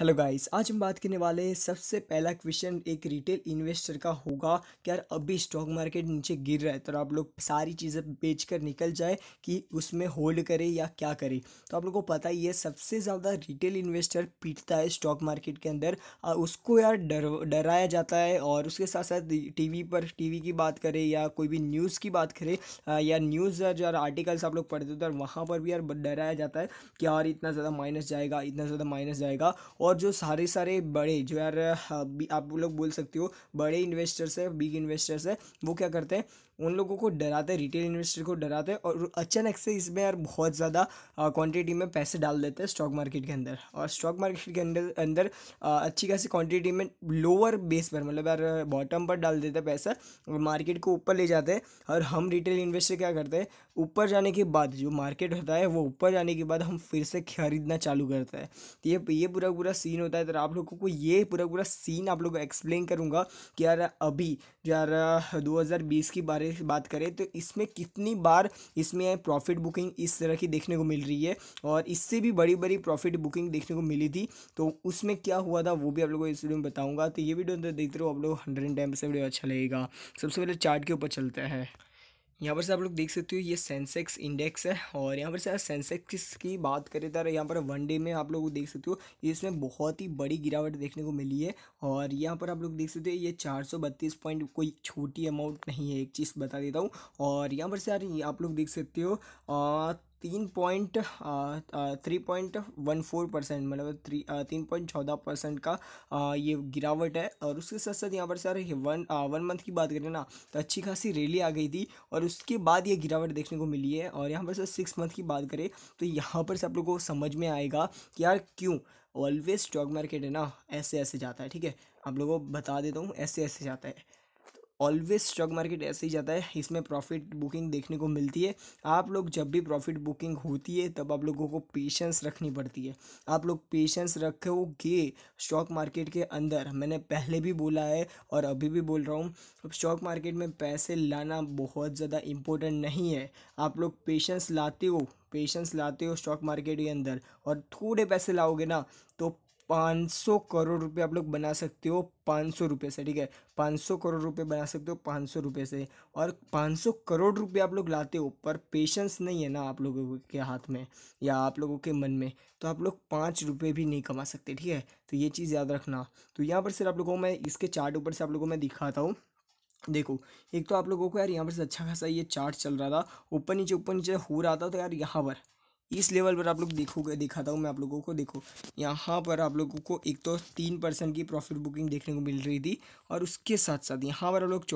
hello guys आज हम बात करने वाले हैं सबसे पहला क्वेश्चन एक रिटेल इन्वेस्टर का होगा कि यार अभी स्टॉक मार्केट नीचे गिर रहा है तो आप लोग सारी चीज़ें बेच कर निकल जाए कि उसमें होल्ड करें या क्या करें तो आप लोग को पता ही है सबसे ज़्यादा रिटेल इन्वेस्टर पीटता है स्टॉक मार्केट के अंदर और उसको यार डर डराया जाता है और उसके साथ साथ टी पर टी की बात करें या कोई भी न्यूज़ की बात करें या न्यूज़ यार आर्टिकल्स आप लोग पढ़ते हो तो वहाँ पर भी यार डराया जाता है कि यार इतना ज़्यादा माइनस जाएगा इतना ज़्यादा माइनस जाएगा और और जो सारे सारे बड़े जो यार हाँ, आप लोग बोल सकते हो बड़े इन्वेस्टर्स है बिग इन्वेस्टर्स है वो क्या करते हैं उन लोगों को डराते हैं रिटेल इन्वेस्टर को डराते हैं और अचानक से इसमें यार बहुत ज़्यादा क्वांटिटी में पैसे डाल देते हैं स्टॉक मार्केट के अंदर और स्टॉक मार्केट के अंदर अंदर अच्छी खासी क्वांटिटी में लोअर बेस पर मतलब यार बॉटम पर डाल देते हैं पैसा और मार्केट को ऊपर ले जाते हैं और हम रिटेल इन्वेस्टर क्या करते हैं ऊपर जाने के बाद जो मार्केट होता है वो ऊपर जाने के बाद हम फिर से खरीदना चालू करते हैं ये ये पूरा पूरा सीन होता है तो आप लोगों को ये पूरा पूरा सीन आप लोग को एक्सप्लेन करूँगा कि यार अभी यार दो की बारे वाले बात करें तो इसमें कितनी बार इसमें प्रॉफिट बुकिंग इस तरह की देखने को मिल रही है और इससे भी बड़ी बड़ी प्रॉफिट बुकिंग देखने को मिली थी तो उसमें क्या हुआ था वो भी आप लोगों को इस वीडियो में बताऊँगा तो ये वीडियो देखते रहो आप लोग हंड्रेड एंड टेन वीडियो अच्छा लगेगा सबसे पहले चार्ट के ऊपर चलता है यहाँ पर से आप लोग देख सकते हो ये सेंसेक्स इंडेक्स है और यहाँ पर से सेंसेक्स की बात करें तो यहाँ पर वन डे में आप लोग देख सकते हो इसमें बहुत ही बड़ी गिरावट देखने को मिली है और यहाँ पर आप लोग देख सकते हो ये चार सौ बत्तीस पॉइंट कोई छोटी अमाउंट नहीं है एक चीज़ बता देता हूँ और यहाँ पर से यार आप लोग देख सकते हो तीन point three point one four percent मतलब थ्री तीन पॉइंट चौदह परसेंट का आ, ये गिरावट है और उसके साथ साथ यहाँ पर सर वन आ, वन मंथ की बात करें ना तो अच्छी खासी रैली आ गई थी और उसके बाद ये गिरावट देखने को मिली है और यहाँ पर सर सिक्स मंथ की बात करें तो यहाँ पर सब लोग को समझ में आएगा कि यार क्यों ऑलवेज स्टॉक मार्केट है ना ऐसे ऐसे जाता है ठीक है आप लोगों को बता देता हूँ ऐसे ऐसे जाता है ऑलवेज स्टॉक मार्केट ऐसे ही जाता है इसमें प्रॉफिट बुकिंग देखने को मिलती है आप लोग जब भी प्रॉफिट बुकिंग होती है तब आप लोगों को पेशेंस रखनी पड़ती है आप लोग पेशेंस रखोगे स्टॉक मार्केट के अंदर मैंने पहले भी बोला है और अभी भी बोल रहा हूँ स्टॉक मार्केट में पैसे लाना बहुत ज़्यादा इम्पोर्टेंट नहीं है आप लोग पेशेंस लाते हो पेशेंस लाते हो स्टॉक मार्केट के अंदर और थोड़े पैसे लाओगे ना तो पाँच सौ करोड़ रुपए आप लोग बना सकते हो पाँच सौ रुपये से ठीक है पाँच सौ करोड़ रुपए बना सकते हो पाँच सौ रुपये से और पाँच सौ करोड़ रुपए आप लोग लाते हो पर पेशेंस नहीं है ना आप लोगों के हाथ में या आप लोगों के मन में तो आप लोग पाँच रुपये भी नहीं कमा सकते ठीक है तो ये चीज़ याद रखना तो यहाँ पर सिर्फ आप लोगों को मैं इसके चार्ट ऊपर से आप लोगों को मैं दिखाता हूँ देखो एक तो आप लोगों को यार यहाँ पर से अच्छा खासा ये चार्ट चल रहा था ऊपर नीचे ऊपर नीचे हो रहा था तो यार यहाँ पर इस लेवल पर आप लोग देखोगे दिखाता हूँ मैं आप लोगों को देखो यहाँ पर आप लोगों को एक तो तीन परसेंट की प्रॉफिट बुकिंग देखने को मिल रही थी और उसके साथ साथ यहाँ पर आप लोग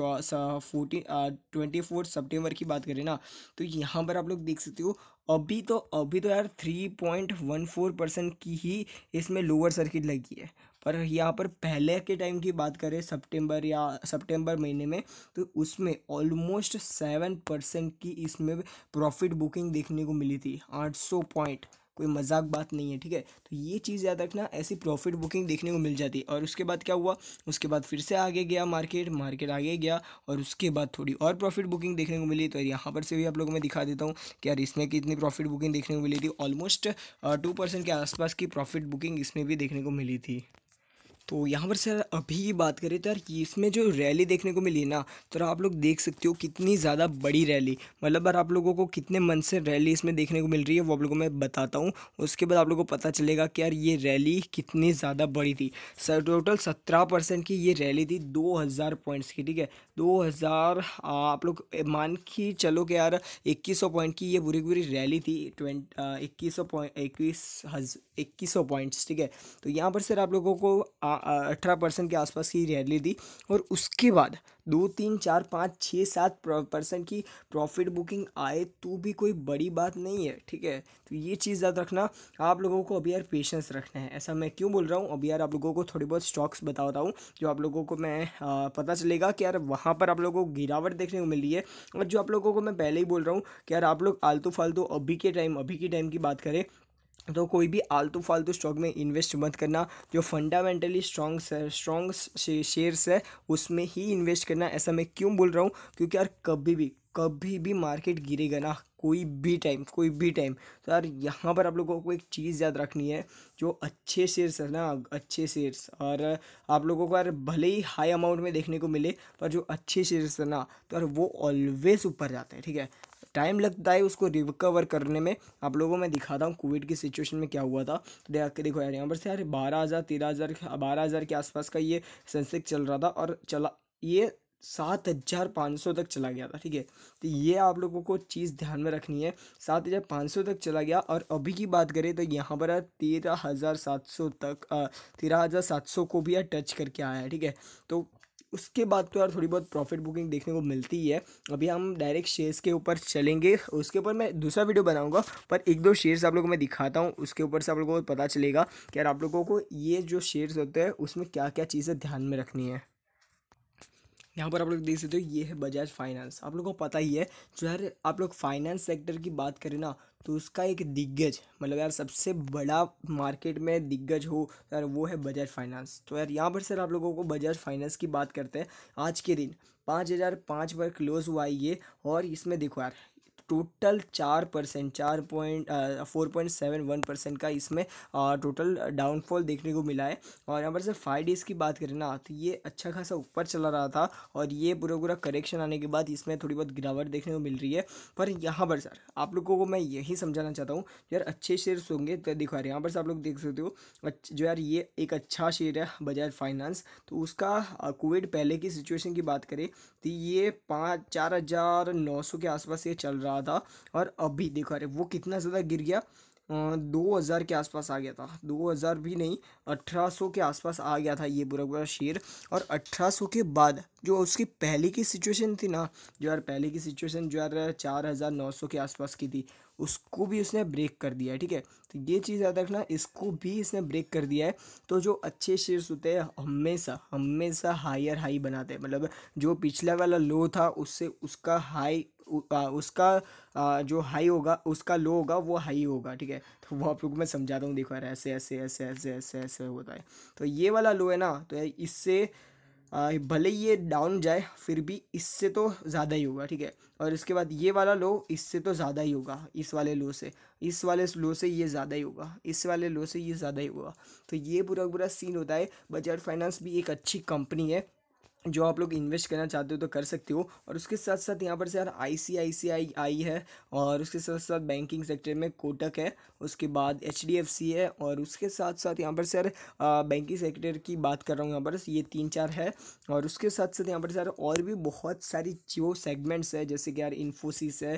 फोर्टीन ट्वेंटी फोर सेप्टेम्बर की बात करें ना तो यहाँ पर आप लोग देख सकते हो अभी तो अभी तो यार three point one four percent की ही इसमें लोअर सर्किट लगी है पर यहाँ पर पहले के टाइम की बात करें सितंबर या सितंबर महीने में तो उसमें ऑलमोस्ट सेवन परसेंट की इसमें प्रॉफिट बुकिंग देखने को मिली थी आठ सौ पॉइंट कोई मजाक बात नहीं है ठीक है तो ये चीज़ याद रखना ऐसी प्रॉफिट बुकिंग देखने को मिल जाती है और उसके बाद क्या हुआ उसके बाद फिर से आगे गया मार्केट मार्केट आगे गया और उसके बाद थोड़ी और प्रॉफिट बुकिंग देखने को मिली तो यहाँ पर से भी आप लोगों को मैं दिखा देता हूँ कि यार इसमें कितनी प्रॉफिट बुकिंग देखने को मिली थी ऑलमोस्ट टू परसेंट के आसपास की प्रॉफिट बुकिंग इसमें भी देखने को मिली थी तो यहाँ पर सर अभी की बात करें तो यार इसमें जो रैली देखने को मिली ना तो आप लोग देख सकते हो कितनी ज़्यादा बड़ी रैली मतलब यार आप लोगों को कितने मन से रैली इसमें देखने को मिल रही है वो आप लोगों को मैं बताता हूँ उसके बाद आप लोगों को पता चलेगा कि यार ये रैली कितनी ज़्यादा बड़ी थी सर टोटल सत्रह परसेंट की ये रैली थी दो हज़ार पॉइंट्स की ठीक है दो हज़ार आप लोग मान के चलो कि यार इक्कीस सौ पॉइंट की ये बुरी बुरी रैली थी ट्वेंटी इक्कीस सौ पॉइंट इक्कीस इक्कीस सौ पॉइंट्स ठीक है तो यहाँ पर सर आप लोगों को अठारह परसेंट के आसपास की रैली दी और उसके बाद दो तीन चार पाँच छः सात परसेंट की प्रॉफिट बुकिंग आए तो भी कोई बड़ी बात नहीं है ठीक है तो ये चीज़ याद रखना आप लोगों को अभी यार पेशेंस रखना है ऐसा मैं क्यों बोल रहा हूँ अभी यार आप लोगों को थोड़ी बहुत स्टॉक्स बता रहा हूँ जो आप लोगों को मैं आ, पता चलेगा कि यार वहाँ पर आप लोगों को गिरावट देखने को मिली है और जो आप लोगों को मैं पहले ही बोल रहा हूँ कि यार आप लोग आलतू फालतू अभी के टाइम अभी के टाइम की बात करें तो कोई भी आलतू फालतू स्टॉक में इन्वेस्ट मत करना जो फंडामेंटली स्ट्रॉन्ग स्ट्रॉन्ग शेयर्स है उसमें ही इन्वेस्ट करना ऐसा मैं क्यों बोल रहा हूँ क्योंकि यार कभी भी कभी भी मार्केट गिरेगा ना कोई भी टाइम कोई भी टाइम तो यार यहाँ पर आप लोगों को एक चीज़ याद रखनी है जो अच्छे शेयर्स है ना अच्छे शेयर्स और आप लोगों को यार भले ही हाई अमाउंट में देखने को मिले पर जो अच्छे शेयर्स है ना तो यार वो ऑलवेज ऊपर जाते हैं ठीक है टाइम लगता है उसको रिकवर करने में आप लोगों को मैं दिखाता हूँ कोविड की सिचुएशन में क्या हुआ था देखो यार यहाँ पर से यार बारह हज़ार तेरह हज़ार बारह हज़ार के आसपास का ये सेंसेक्स चल रहा था और चला ये सात हज़ार पाँच सौ तक चला गया था ठीक है तो ये आप लोगों को चीज़ ध्यान में रखनी है सात हज़ार पाँच सौ तक चला गया और अभी की बात करें तो यहाँ पर तेरह हज़ार सात सौ तक तेरह हज़ार सात सौ को भी टच करके आया है ठीक है तो उसके बाद तो यार थोड़ी बहुत प्रॉफिट बुकिंग देखने को मिलती ही है अभी हम डायरेक्ट शेयर्स के ऊपर चलेंगे उसके ऊपर मैं दूसरा वीडियो बनाऊंगा पर एक दो शेयर्स आप लोगों को मैं दिखाता हूँ उसके ऊपर से आप लोगों को पता चलेगा कि यार आप लोगों को ये जो शेयर्स होते हैं उसमें क्या क्या चीज़ें ध्यान में रखनी है यहाँ पर आप लोग देख सकते हो ये है बजाज फाइनेंस आप लोगों को पता ही है जो यार आप लोग फाइनेंस सेक्टर की बात करें ना तो उसका एक दिग्गज मतलब यार सबसे बड़ा मार्केट में दिग्गज हो यार वो है बजाज फाइनेंस तो यार यहाँ पर सर आप लोगों को बजाज फाइनेंस की बात करते हैं आज के दिन पाँच हज़ार पाँच पर क्लोज़ हुआ ये और इसमें देखो यार टोटल चार परसेंट चार point four point seven one percent का इसमें टोटल डाउनफॉल देखने को मिला है और यहाँ पर से फाइव डेज़ की बात करें ना तो ये अच्छा खासा ऊपर चला रहा था और ये पूरा पूरा करेक्शन आने के बाद इसमें थोड़ी बहुत गिरावट देखने को मिल रही है पर यहाँ पर सर आप लोगों को मैं यही समझाना चाहता हूँ यार अच्छे शेयर होंगे तो दिखा रहे यहाँ पर से आप लोग देख सकते हो जो यार ये एक अच्छा शेयर है बजाज फाइनेंस तो उसका कोविड पहले की सिचुएशन की बात करें तो ये पाँच चार हज़ार नौ सौ के आसपास ये चल रहा रहा था और अभी देखो अरे वो कितना ज़्यादा गिर गया दो हज़ार के आसपास आ गया था दो हज़ार भी नहीं अठारह सौ के आसपास आ गया था ये बुरा बुरा शेयर और अठारह सौ के बाद जो उसकी पहले की सिचुएशन थी ना जो यार पहले की सिचुएशन जो यार चार हज़ार नौ सौ के आसपास की थी उसको भी उसने ब्रेक कर दिया है ठीक है तो ये चीज़ याद रखना इसको भी इसने ब्रेक कर दिया है तो जो अच्छे शेयर्स होते हैं हमेशा हमेशा हायर हाई बनाते हैं मतलब जो पिछला वाला लो था उससे उसका हाई उसका जो हाई होगा उसका लो होगा वो हाई होगा ठीक है तो वो आप लोग मैं समझाता हूँ देखो यार ऐसे ऐसे ऐसे ऐसे ऐसे ऐसे होता है तो ये वाला लो है ना तो इससे भले ही ये डाउन जाए फिर भी इससे तो ज़्यादा ही होगा ठीक है और इसके बाद ये वाला लो इससे तो ज़्यादा ही होगा इस वाले लो से इस वाले लो से ये ज़्यादा ही होगा इस वाले लो से ये ज़्यादा ही होगा तो ये पूरा पूरा सीन होता है बजाज फाइनेंस भी एक अच्छी कंपनी है जो आप लोग इन्वेस्ट करना चाहते हो तो कर सकते हो और उसके साथ साथ यहाँ पर से यार आई सी आई सी आई आई है और उसके साथ साथ बैंकिंग सेक्टर में कोटक है उसके बाद एच है और उसके साथ साथ यहाँ पर सर बैंकिंग सेक्टर की बात कर रहा हूँ यहाँ पर ये तीन चार है और उसके साथ साथ यहाँ पर सर और भी बहुत सारी जो सेगमेंट्स है जैसे कि यार इन्फोसिस है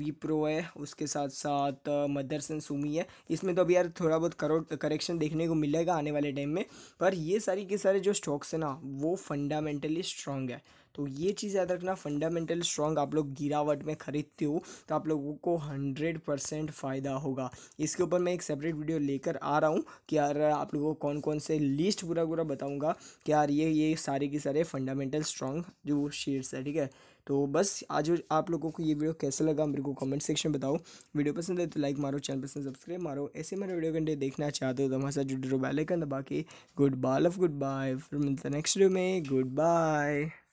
वीप्रो है उसके साथ साथ मदरस एंड सुमी है इसमें तो अभी यार थोड़ा बहुत करो करेक्शन देखने को मिलेगा आने वाले टाइम में पर ये सारी के सारे जो स्टॉक्स हैं ना वो फंडामेंटली स्ट्रांग है तो ये चीज़ याद रखना फंडामेंटल स्ट्रॉन्ग आप लोग गिरावट में खरीदते हो तो आप लोगों को हंड्रेड परसेंट फ़ायदा होगा इसके ऊपर मैं एक सेपरेट वीडियो लेकर आ रहा हूँ कि यार आप लोगों को कौन कौन से लिस्ट पूरा पूरा बताऊँगा कि यार ये ये सारे के सारे फंडामेंटल स्ट्रॉन्ग जो शेयर्स है ठीक है तो बस आज आप लोगों को ये वीडियो कैसा लगा मेरे को कमेंट सेक्शन बताओ वीडियो पसंद है तो लाइक मारो चैनल पसंद सब्सक्राइब तो मारो ऐसे मेरे वीडियो कंटे देखना चाहते हो तो हमारे साथ जुड़े रहो बैलेकन दबा के goodbye love goodbye फिर मिलते नेक्स्ट वीडियो में गुड बाय